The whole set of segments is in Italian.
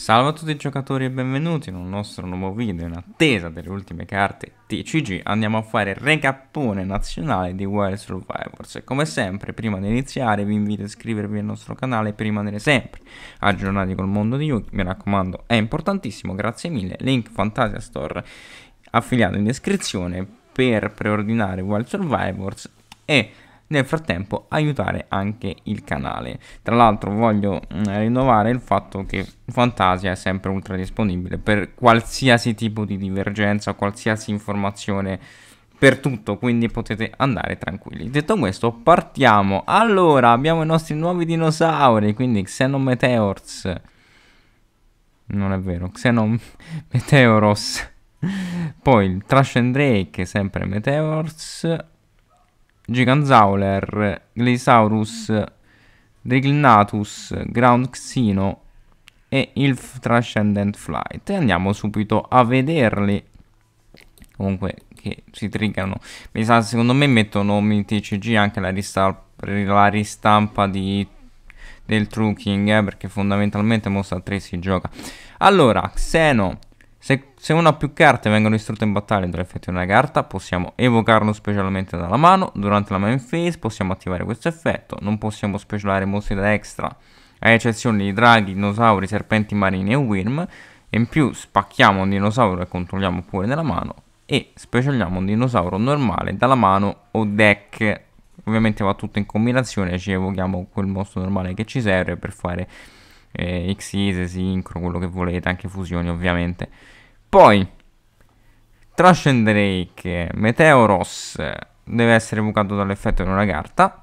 Salve a tutti i giocatori e benvenuti in un nostro nuovo video in attesa delle ultime carte TCG andiamo a fare il recapone nazionale di Wild Survivors e come sempre prima di iniziare vi invito a iscrivervi al nostro canale per rimanere sempre aggiornati col mondo di Yuki mi raccomando è importantissimo grazie mille link Fantasia Store affiliato in descrizione per preordinare Wild Survivors e nel frattempo aiutare anche il canale. Tra l'altro voglio mm, rinnovare il fatto che Fantasia è sempre ultra disponibile per qualsiasi tipo di divergenza, qualsiasi informazione per tutto, quindi potete andare tranquilli. Detto questo, partiamo. Allora, abbiamo i nostri nuovi dinosauri, quindi Xenon Meteors. Non è vero, Xenon Meteoros. Poi il Trash and Drake, sempre Meteors. Giganzauler, Gleisaurus, Regnatus, Ground Xino e il Transcendent Flight. E andiamo subito a vederli. Comunque che si triggano. Mi sa, secondo me mettono in TCG anche la, ristamp la ristampa di del True eh, perché fondamentalmente Mossa 3 si gioca. Allora, Xeno, se, se, una o più carte vengono distrutte in battaglia entro l'effetto di una carta, possiamo evocarlo specialmente dalla mano. Durante la main phase possiamo attivare questo effetto. Non possiamo specialare mostri da extra, a eccezione di draghi, dinosauri, serpenti marini e worm. in più spacchiamo un dinosauro e controlliamo pure nella mano. E specialiamo un dinosauro normale dalla mano o deck. Ovviamente va tutto in combinazione, ci evochiamo quel mostro normale che ci serve per fare eh, X-Ise, Synchro, quello che volete, anche fusioni ovviamente. Poi, Trash Drake, Meteoros deve essere evocato dall'effetto di una carta.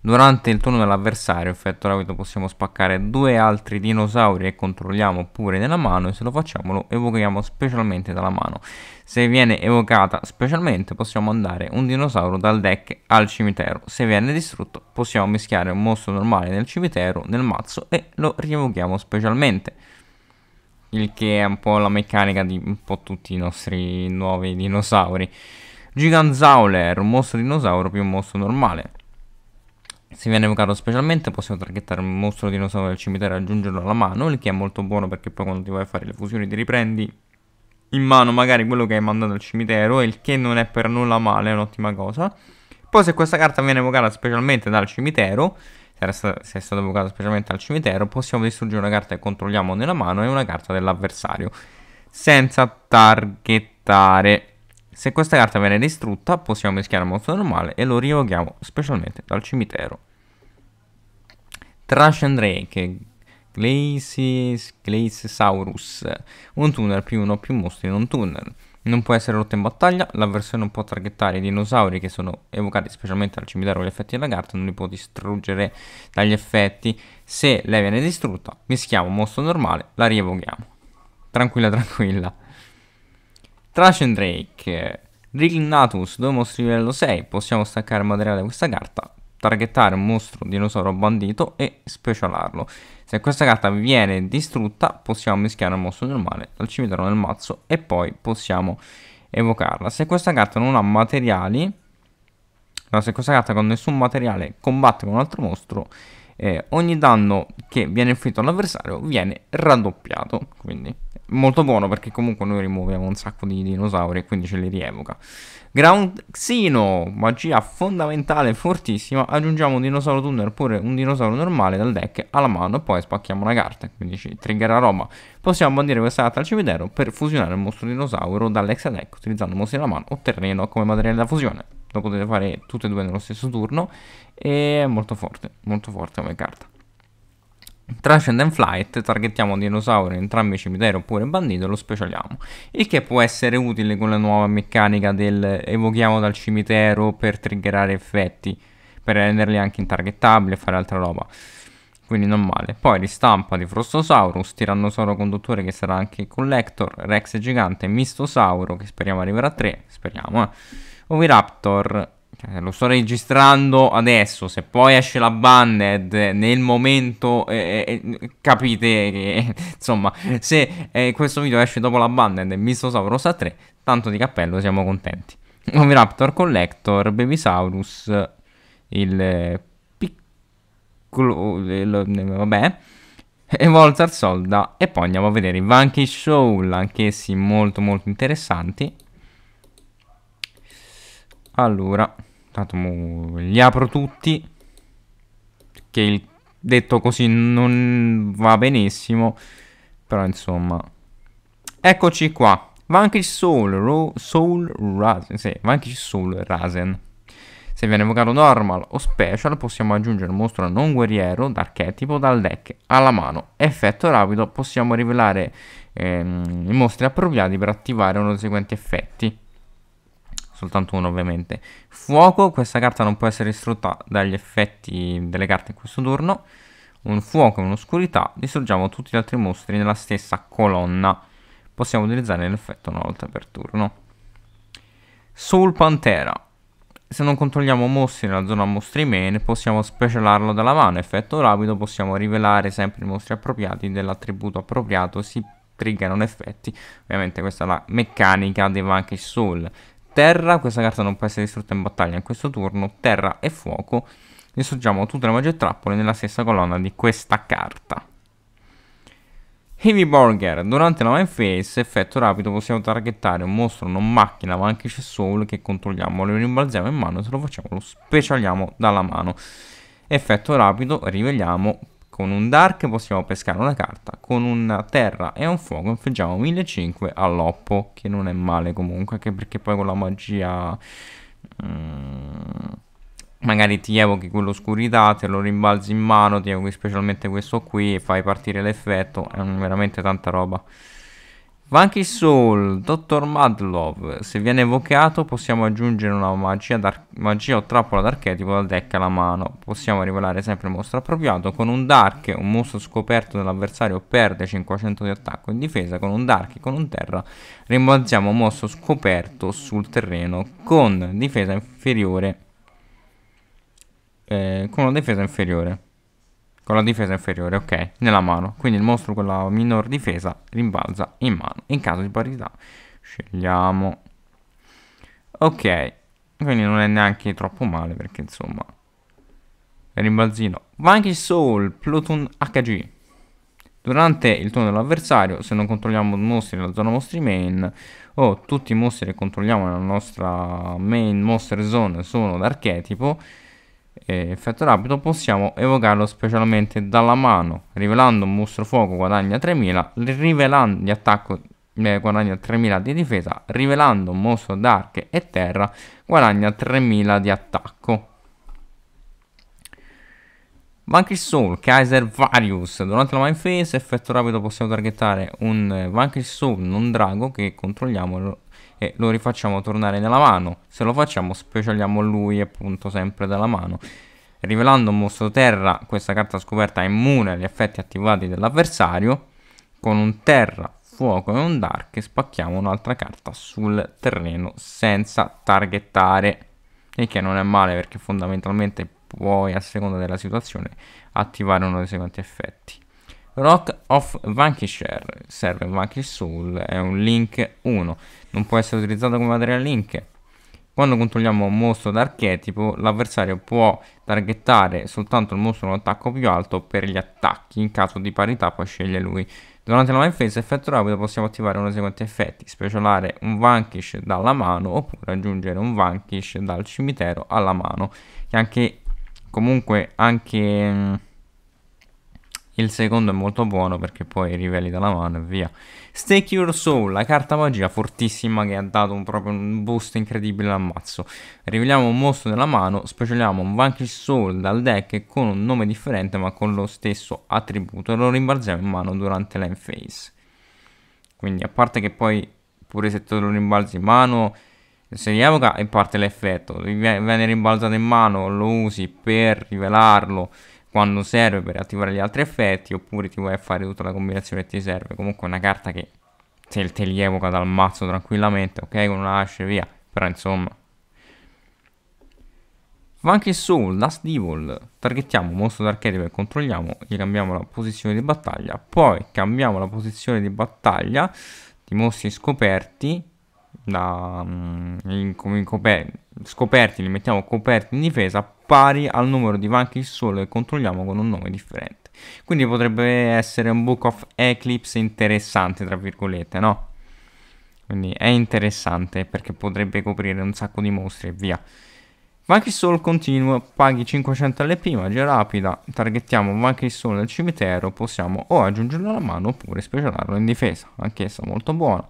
Durante il turno dell'avversario, effetto rapito, possiamo spaccare due altri dinosauri e controlliamo pure nella mano e se lo facciamo lo evochiamo specialmente dalla mano. Se viene evocata specialmente possiamo mandare un dinosauro dal deck al cimitero. Se viene distrutto possiamo mischiare un mostro normale nel cimitero, nel mazzo e lo rievochiamo specialmente il che è un po' la meccanica di un po' tutti i nostri nuovi dinosauri. Giganzauler, un mostro dinosauro più un mostro normale. Se viene evocato specialmente possiamo traghettare un mostro dinosauro del cimitero e aggiungerlo alla mano, il che è molto buono perché poi quando ti vai a fare le fusioni ti riprendi in mano magari quello che hai mandato al cimitero, il che non è per nulla male, è un'ottima cosa. Poi se questa carta viene evocata specialmente dal cimitero, era sta- se è stato evocato specialmente al cimitero, possiamo distruggere una carta che controlliamo nella mano e una carta dell'avversario, senza targettare. Se questa carta viene distrutta, possiamo mischiare un mostro normale e lo rievochiamo specialmente dal cimitero. Trash and Drake, Glacis, Glacisaurus, un tunnel più uno più mostri in un tunnel. Non può essere rotta in battaglia, l'avversione non può targettare i dinosauri che sono evocati specialmente dal cimitero con gli effetti della carta, non li può distruggere dagli effetti. Se lei viene distrutta, mischiamo un mostro normale, la rievochiamo. Tranquilla, tranquilla. Trash and Drake. Rignatus, due mostri livello 6, possiamo staccare materiale da questa carta, targettare un mostro dinosauro bandito e specialarlo. Se questa carta viene distrutta possiamo mischiare il mostro normale dal cimitero nel mazzo e poi possiamo evocarla. Se questa carta non ha materiali, no, se questa carta con nessun materiale combatte con un altro mostro, eh, ogni danno che viene inflitto all'avversario viene raddoppiato. Quindi molto buono perché comunque noi rimuoviamo un sacco di dinosauri e quindi ce li rievoca. Ground Xeno, magia fondamentale, fortissima. Aggiungiamo un dinosauro tuner oppure un dinosauro normale dal deck alla mano e poi spacchiamo una carta. Quindi ci triggerà Roma. Possiamo bandire questa carta al cimitero per fusionare il mostro dinosauro dall'extra deck utilizzando mostri alla mano o terreno come materiale da fusione. Lo potete fare tutte e due nello stesso turno. E è molto forte, molto forte come carta. Transcendent Flight, targettiamo un in entrambi i cimiteri oppure bandito e lo specialiamo, il che può essere utile con la nuova meccanica del evochiamo dal cimitero per triggerare effetti, per renderli anche intargettabili e fare altra roba. Quindi non male. Poi ristampa di Frostosaurus, Tirannosauro conduttore che sarà anche Collector, Rex gigante, Mistosauro che speriamo arriverà a 3, speriamo eh, Oviraptor, eh, lo sto registrando adesso, se poi esce la banned eh, nel momento, eh, eh, eh capite che, insomma, se eh, questo video esce dopo la banned e Mistosaurus a 3, tanto di cappello, siamo contenti. Novi Raptor Collector, Bevisaurus, il piccolo, il, vabbè, e Voltar Solda, e poi andiamo a vedere i Vanky Shoal, anch'essi molto molto interessanti. Allora... Tanto li apro tutti. Che il, detto così non va benissimo. Però insomma. Eccoci qua. Va Soul, Ro, Soul Rasen. Sì, va Soul Rasen. Se viene evocato normal o special possiamo aggiungere un mostro non guerriero d'archetipo dal deck alla mano. Effetto rapido possiamo rivelare ehm, i mostri appropriati per attivare uno dei seguenti effetti soltanto uno ovviamente. Fuoco, questa carta non può essere distrutta dagli effetti delle carte in questo turno. Un fuoco e un'oscurità, distruggiamo tutti gli altri mostri nella stessa colonna. Possiamo utilizzare l'effetto una volta per turno. Soul Pantera. Se non controlliamo mostri nella zona mostri main, possiamo specialarlo dalla mano. Effetto rapido, possiamo rivelare sempre i mostri appropriati dell'attributo appropriato. Si triggerano effetti. Ovviamente questa è la meccanica dei Vanquish Soul terra, questa carta non può essere distrutta in battaglia in questo turno, terra e fuoco, distruggiamo tutte le magie e trappole nella stessa colonna di questa carta. Heavy Burger, durante la main phase, effetto rapido, possiamo targettare un mostro, non macchina, ma anche c'è Soul che controlliamo, lo rimbalziamo in mano, se lo facciamo lo specialiamo dalla mano. Effetto rapido, riveliamo, con un Dark possiamo pescare una carta, con una Terra e un Fuoco infliggiamo 1500 all'Oppo, che non è male comunque, anche perché poi con la magia... Um, magari ti evochi quell'oscurità, te lo rimbalzi in mano, ti evochi specialmente questo qui e fai partire l'effetto, è veramente tanta roba. Vanky Soul, Dr. Madlov, Se viene evocato possiamo aggiungere una magia, magia o trappola d'archetipo dal deck alla mano. Possiamo rivelare sempre il mostro appropriato. Con un Dark, un mostro scoperto dall'avversario perde 500 di attacco in difesa. Con un Dark e con un Terra rimbalziamo un mostro scoperto sul terreno con difesa inferiore. Eh, con una difesa inferiore con la difesa inferiore, ok, nella mano. Quindi il mostro con la minor difesa rimbalza in mano. In caso di parità scegliamo. Ok, quindi non è neanche troppo male perché insomma rimbalzino. Vanky Soul, Pluton HG. Durante il turno dell'avversario, se non controlliamo mostri nella zona mostri main, o tutti i mostri che controlliamo nella nostra main monster zone sono d'archetipo, eh, effetto rapido possiamo evocarlo specialmente dalla mano rivelando un mostro fuoco guadagna 3000 rivelando di attacco eh, guadagna 3000 di difesa rivelando un mostro dark e terra guadagna 3000 di attacco Vanquish Soul, Kaiser Varius. Durante la main phase, effetto rapido possiamo targettare un eh, Vanquish Soul non drago che controlliamo e lo rifacciamo tornare nella mano. Se lo facciamo specialiamo lui appunto sempre dalla mano. Rivelando un mostro terra, questa carta scoperta è immune agli effetti attivati dell'avversario. Con un terra, fuoco e un dark spacchiamo un'altra carta sul terreno senza targettare. Il che non è male perché fondamentalmente puoi a seconda della situazione attivare uno dei seguenti effetti. Rock of Vanquisher serve Vanquish Soul, è un link 1, non può essere utilizzato come materiale link. Quando controlliamo un mostro d'archetipo, l'avversario può targettare soltanto il mostro con un attacco più alto per gli attacchi, in caso di parità poi sceglie lui. Durante la main phase effetto rapido possiamo attivare uno dei seguenti effetti, specialare un Vanquish dalla mano oppure aggiungere un Vanquish dal cimitero alla mano, che anche comunque anche mm, il secondo è molto buono perché poi riveli dalla mano e via. Stake Your Soul, la carta magia fortissima che ha dato un, proprio un boost incredibile al mazzo. Riveliamo un mostro nella mano, specialiamo un Vanquish Soul dal deck con un nome differente ma con lo stesso attributo e lo rimbalziamo in mano durante l'end phase. Quindi a parte che poi pure se te lo rimbalzi in mano se rievoca e parte l'effetto. Viene rimbalzato in mano, lo usi per rivelarlo quando serve per attivare gli altri effetti oppure ti vuoi fare tutta la combinazione che ti serve comunque è una carta che te, te li evoca dal mazzo tranquillamente ok con una asce via però insomma Funky Soul, Last Evil, targettiamo un mostro d'archetipo e controlliamo, gli cambiamo la posizione di battaglia, poi cambiamo la posizione di battaglia di mostri scoperti da, mm, in, in coperti, scoperti, li mettiamo coperti in difesa pari al numero di banchi sole che controlliamo con un nome differente. Quindi potrebbe essere un Book of Eclipse interessante, tra virgolette, no? Quindi è interessante perché potrebbe coprire un sacco di mostri e via. Vanky Soul continuo, paghi 500 LP, magia rapida, targettiamo Vanky Soul nel cimitero, possiamo o aggiungerlo alla mano oppure specialarlo in difesa, anch'essa molto buona.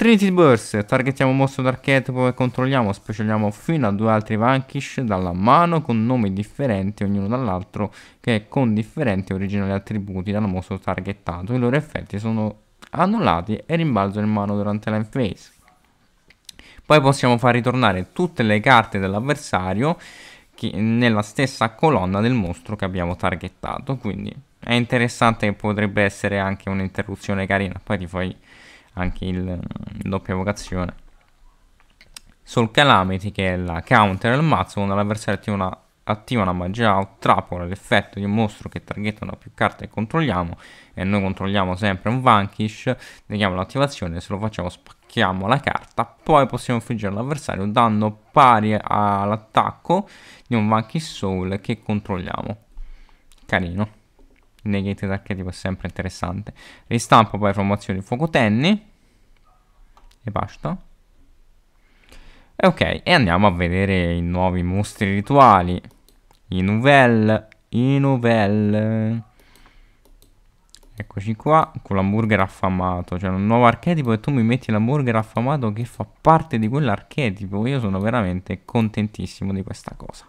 Trinity Burst, targettiamo un mostro d'archetipo e controlliamo, specialiamo fino a due altri Vanquish dalla mano con nomi differenti ognuno dall'altro che con differenti originali attributi dal mostro targettato. I loro effetti sono annullati e rimbalzano in mano durante la phase. Poi possiamo far ritornare tutte le carte dell'avversario nella stessa colonna del mostro che abbiamo targettato, quindi è interessante che potrebbe essere anche un'interruzione carina, poi ti fai anche il mm, doppia vocazione Soul Calamity che è la counter del mazzo quando l'avversario attiva una, attiva una magia o trappola l'effetto di un mostro che targetta una più carta che controlliamo e noi controlliamo sempre un Vanquish neghiamo l'attivazione se lo facciamo spacchiamo la carta poi possiamo fuggire l'avversario dando pari all'attacco di un Vanquish Soul che controlliamo carino negated archetipo è sempre interessante ristampo poi di fuoco fuocotenni e basta e ok e andiamo a vedere i nuovi mostri rituali i nouvelle i nouvelle Eccoci qua con l'hamburger affamato, cioè un nuovo archetipo e tu mi metti l'hamburger affamato che fa parte di quell'archetipo. Io sono veramente contentissimo di questa cosa.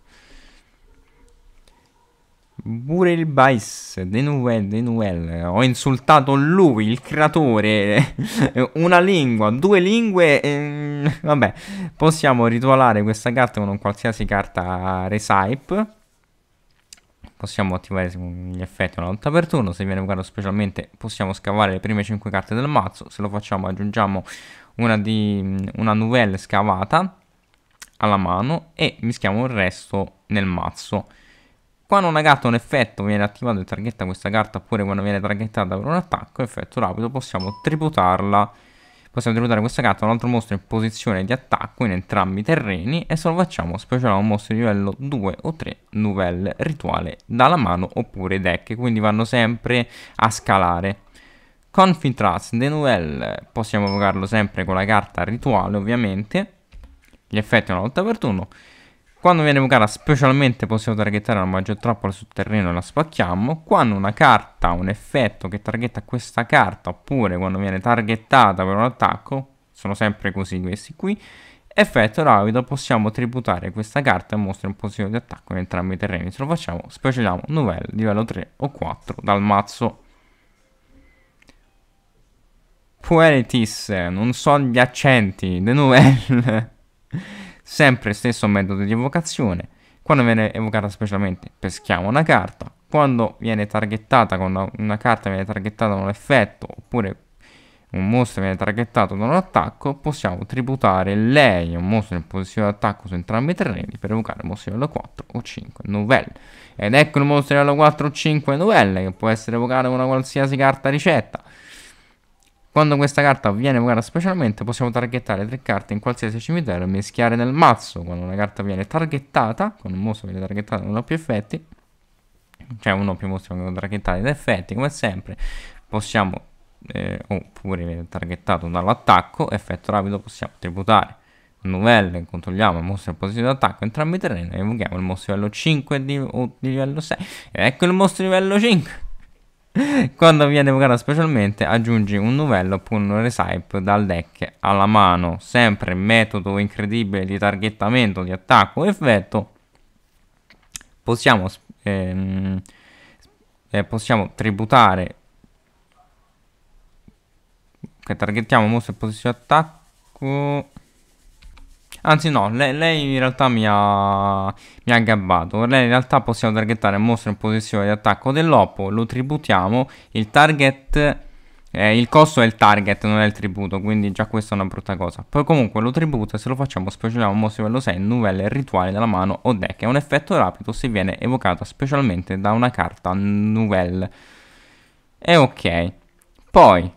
Pure il Bice, De Nouvelle, De Nouvelle. Ho insultato lui, il creatore. Una lingua, due lingue. Ehm, vabbè, possiamo ritualare questa carta con un qualsiasi carta resipe. Possiamo attivare gli effetti una volta per turno. Se viene evocato specialmente, possiamo scavare le prime 5 carte del mazzo. Se lo facciamo, aggiungiamo una, di, una nouvelle scavata alla mano e mischiamo il resto nel mazzo. Quando una carta ha un effetto viene attivato e targhetta questa carta oppure quando viene targhettata per un attacco, effetto rapido, possiamo tributarla. Possiamo tributare questa carta a un altro mostro in posizione di attacco in entrambi i terreni e se lo facciamo specialiamo un mostro di livello 2 o 3 nouvelle rituale dalla mano oppure deck, quindi vanno sempre a scalare. Confitras de Nouvelle possiamo evocarlo sempre con la carta rituale ovviamente, gli effetti una volta per turno quando viene evocata specialmente possiamo targettare la maggior trappola sul terreno e la spacchiamo. Quando una carta ha un effetto che targetta questa carta oppure quando viene targettata per un attacco, sono sempre così questi qui, effetto rapido possiamo tributare questa carta e mostra un posizione di attacco in entrambi i terreni. Se lo facciamo specialiamo novelle livello 3 o 4 dal mazzo. Pueritis, non so gli accenti, de novelle. Sempre stesso metodo di evocazione. Quando viene evocata specialmente, peschiamo una carta. Quando viene targettata con una, una carta, viene targettata da un effetto, oppure un mostro viene targettato da un attacco, possiamo tributare lei un mostro in posizione d'attacco su entrambi i terreni per evocare un mostro livello 4 o 5 novelle. Ed ecco il mostro livello 4 o 5 novelle, che può essere evocato con una qualsiasi carta ricetta. Quando questa carta viene evocata specialmente, possiamo targettare tre carte in qualsiasi cimitero e mischiare nel mazzo. Quando una carta viene targettata, quando un mostro viene targettato non ha più effetti, cioè uno o più mostri vengono targettati ed effetti, come sempre, possiamo, eh, oppure viene targettato dall'attacco, effetto rapido possiamo tributare. Novelle, controlliamo il mostro in posizione d'attacco, entrambi i terreni, evochiamo il mostro livello 5 di, o di livello 6. ed Ecco il mostro livello 5 Quando viene evocata specialmente aggiungi un novello oppure un recipe dal deck alla mano, sempre metodo incredibile di targettamento di attacco effetto. Possiamo, ehm, eh, possiamo tributare che targettiamo mostro e posizione attacco Anzi no, lei, lei in realtà mi ha, mi ha gabbato. Lei in realtà possiamo targettare il mostro in posizione di attacco dell'oppo, lo tributiamo, il target... Eh, il costo è il target, non è il tributo, quindi già questa è una brutta cosa. Poi comunque lo tributo, se lo facciamo, specialiamo un mostro livello 6, Nuvelle, rituale della mano o deck. È un effetto rapido se viene evocato specialmente da una carta nouvelle. E ok. Poi,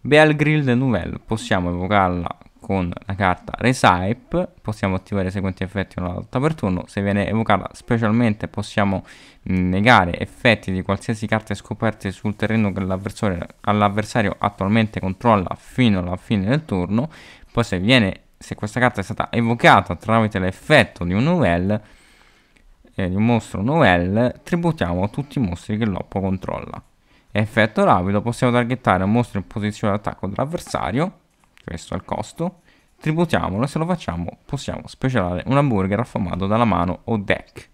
Beal Grill de Nouvelle, possiamo evocarla con la carta Resipe possiamo attivare i seguenti effetti una volta per turno se viene evocata specialmente possiamo negare effetti di qualsiasi carta scoperte sul terreno che l'avversario attualmente controlla fino alla fine del turno poi se, viene, se questa carta è stata evocata tramite l'effetto di un novel eh, di un mostro novel tributiamo tutti i mostri che l'oppo controlla effetto rapido possiamo targettare un mostro in posizione d'attacco dell'avversario questo al costo, tributiamolo e se lo facciamo possiamo specialare un hamburger affamato dalla mano o deck.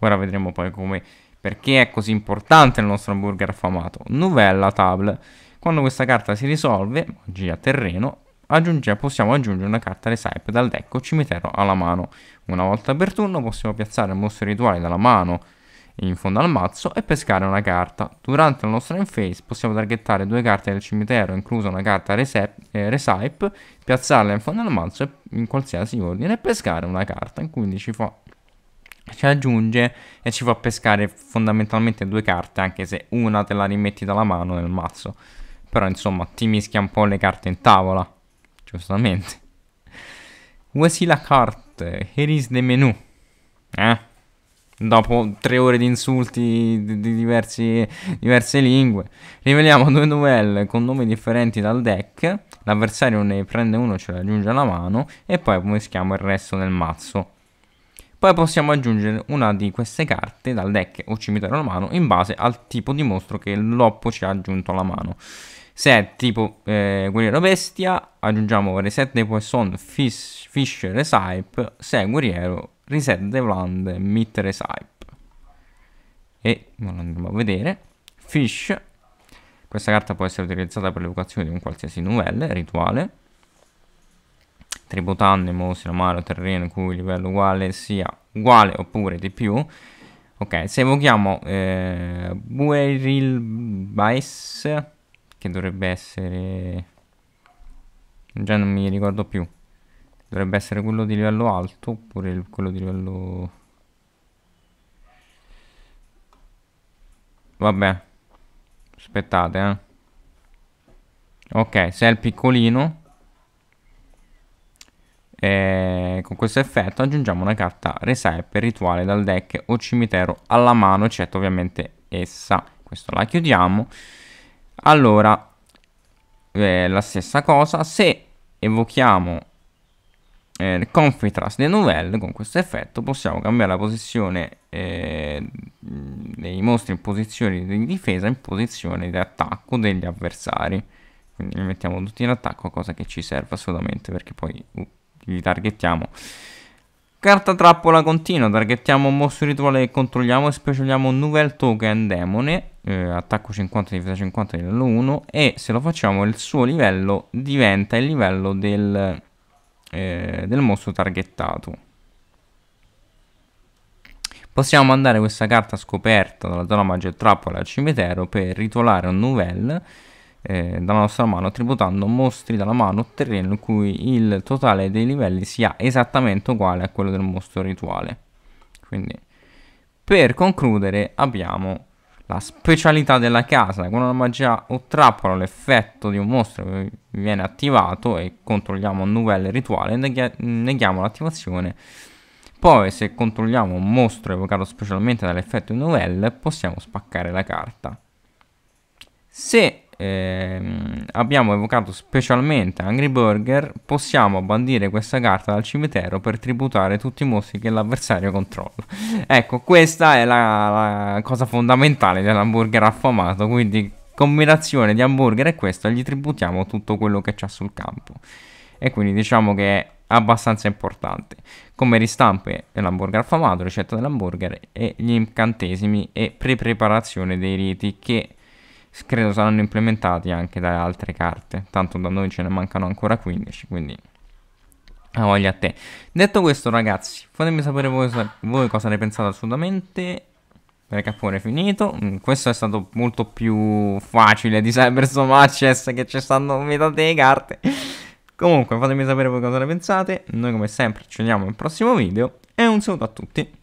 Ora vedremo poi come perché è così importante il nostro hamburger affamato. Novella table. Quando questa carta si risolve, magia terreno, aggiunge, possiamo aggiungere una carta recipe dal deck o cimitero alla mano. Una volta per turno possiamo piazzare il mostro rituale dalla mano in fondo al mazzo e pescare una carta. Durante la nostra in-phase possiamo targettare due carte del cimitero, inclusa una carta resep, eh, resipe, piazzarla in fondo al mazzo in qualsiasi ordine e pescare una carta. Quindi ci fa ci aggiunge e ci fa pescare fondamentalmente due carte, anche se una te la rimetti dalla mano nel mazzo. Però insomma ti mischia un po' le carte in tavola, giustamente. Voici la carte, here is the menu. Eh? dopo tre ore di insulti di, di diversi, diverse lingue. Riveliamo due duel con nomi differenti dal deck, l'avversario ne prende uno, ce cioè lo aggiunge alla mano e poi mischiamo il resto del mazzo. Poi possiamo aggiungere una di queste carte dal deck o cimitero alla mano in base al tipo di mostro che l'oppo ci ha aggiunto alla mano. Se è tipo eh, guerriero bestia, aggiungiamo reset dei poisson, fish, fisher e sype. Se è guerriero, Reset the Land Mittere Saip. E non andremo a vedere. Fish. Questa carta può essere utilizzata per l'evocazione di un qualsiasi novelle, rituale. Tributanne, mare o terreno in cui il livello uguale sia uguale oppure di più. Ok, se evochiamo eh, Bueril Baes, che dovrebbe essere... Già non mi ricordo più dovrebbe essere quello di livello alto oppure quello di livello vabbè aspettate eh ok se è il piccolino eh, con questo effetto aggiungiamo una carta resai per rituale dal deck o cimitero alla mano eccetto ovviamente essa questo la chiudiamo allora eh, la stessa cosa se evochiamo eh, Confitras de Nouvelle, con questo effetto possiamo cambiare la posizione eh, dei mostri in posizione di difesa in posizione di attacco degli avversari. Quindi li mettiamo tutti in attacco, cosa che ci serve assolutamente perché poi uh, li targhettiamo. Carta trappola continua, targhettiamo un mostro rituale che controlliamo e specialiamo un nouvelle token demone, eh, attacco 50, difesa 50, livello 1 e se lo facciamo il suo livello diventa il livello del eh, del mostro targettato. Possiamo mandare questa carta scoperta dalla zona magia trappola al cimitero per ritualare un nouvelle eh, dalla nostra mano tributando mostri dalla mano o terreno in cui il totale dei livelli sia esattamente uguale a quello del mostro rituale. Quindi per concludere abbiamo la specialità della casa con una magia o trappola l'effetto di un mostro viene attivato e controlliamo nouvelle rituale neghiamo l'attivazione poi se controlliamo un mostro evocato specialmente dall'effetto nouvelle possiamo spaccare la carta se ehm, abbiamo evocato specialmente Angry Burger possiamo bandire questa carta dal cimitero per tributare tutti i mostri che l'avversario controlla ecco questa è la, la cosa fondamentale dell'hamburger affamato quindi combinazione di hamburger e questo gli tributiamo tutto quello che c'ha sul campo. E quindi diciamo che è abbastanza importante. Come ristampe dell'hamburger affamato, ricetta dell'hamburger e gli incantesimi e pre-preparazione dei riti che credo saranno implementati anche da altre carte. Tanto da noi ce ne mancano ancora 15, quindi ha voglia a te. Detto questo ragazzi, fatemi sapere voi, voi cosa ne pensate assolutamente per capone finito. Mm, questo è stato molto più facile di Cyber So Much che ci stanno metà delle carte. Comunque fatemi sapere voi cosa ne pensate. Noi come sempre ci vediamo al prossimo video. E un saluto a tutti.